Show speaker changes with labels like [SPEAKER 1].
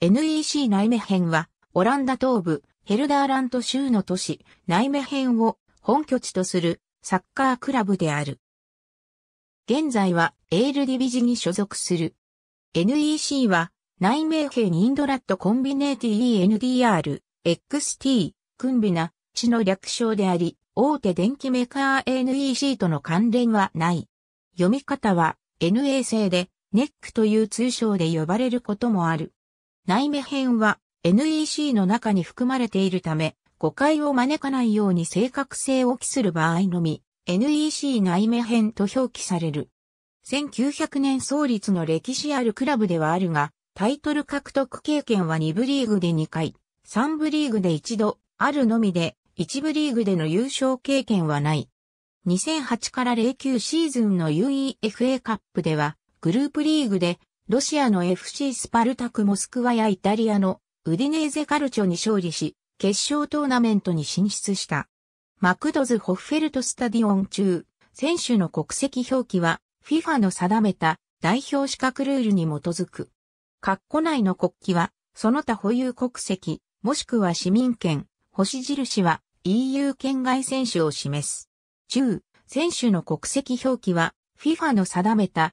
[SPEAKER 1] NEC 内目編は、オランダ東部、ヘルダーラント州の都市、内目編を本拠地とするサッカークラブである。現在はエールディビジに所属する。NEC は、内名編インドラットコンビネーティ ENDR、XT、クンビナ、地の略称であり、大手電機メーカー NEC との関連はない。読み方は NA 製で、ネックという通称で呼ばれることもある。内目編は NEC の中に含まれているため、誤解を招かないように正確性を期する場合のみ、NEC 内目編と表記される。1900年創立の歴史あるクラブではあるが、タイトル獲得経験は2部リーグで2回、3部リーグで1度、あるのみで、1部リーグでの優勝経験はない。2008から09シーズンの UEFA カップでは、グループリーグでロシアの FC スパルタクモスクワやイタリアのウディネーゼカルチョに勝利し、決勝トーナメントに進出した。マクドズ・ホッフェルト・スタディオン中、選手の国籍表記は FIFA の定めた代表資格ルールに基づく。括弧内の国旗は、その他保有国籍、もしくは市民権、星印は EU 圏外選手を示す。中、選手の国籍表記は FIFA の定めた